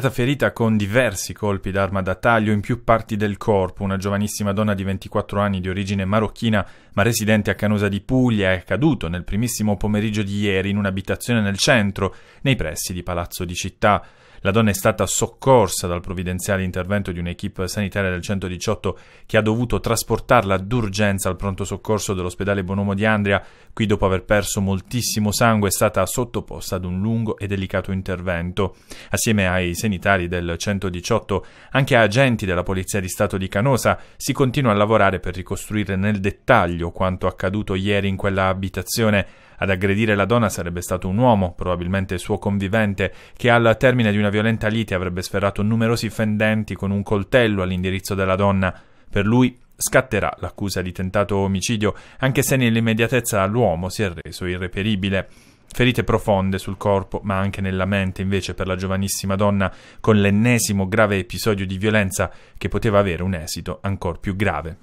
stata ferita con diversi colpi d'arma da taglio in più parti del corpo. Una giovanissima donna di 24 anni di origine marocchina ma residente a Canosa di Puglia è caduta nel primissimo pomeriggio di ieri in un'abitazione nel centro, nei pressi di Palazzo di Città. La donna è stata soccorsa dal provvidenziale intervento di un'equipe sanitaria del 118 che ha dovuto trasportarla d'urgenza al pronto soccorso dell'ospedale Bonomo di Andria. Qui, dopo aver perso moltissimo sangue, è stata sottoposta ad un lungo e delicato intervento. Assieme ai sanitari del 118, anche a agenti della Polizia di Stato di Canosa, si continua a lavorare per ricostruire nel dettaglio quanto accaduto ieri in quella abitazione. Ad aggredire la donna sarebbe stato un uomo, probabilmente suo convivente, che al termine di una violenta lite avrebbe sferrato numerosi fendenti con un coltello all'indirizzo della donna. Per lui scatterà l'accusa di tentato omicidio, anche se nell'immediatezza l'uomo si è reso irreperibile. Ferite profonde sul corpo, ma anche nella mente invece per la giovanissima donna, con l'ennesimo grave episodio di violenza che poteva avere un esito ancor più grave.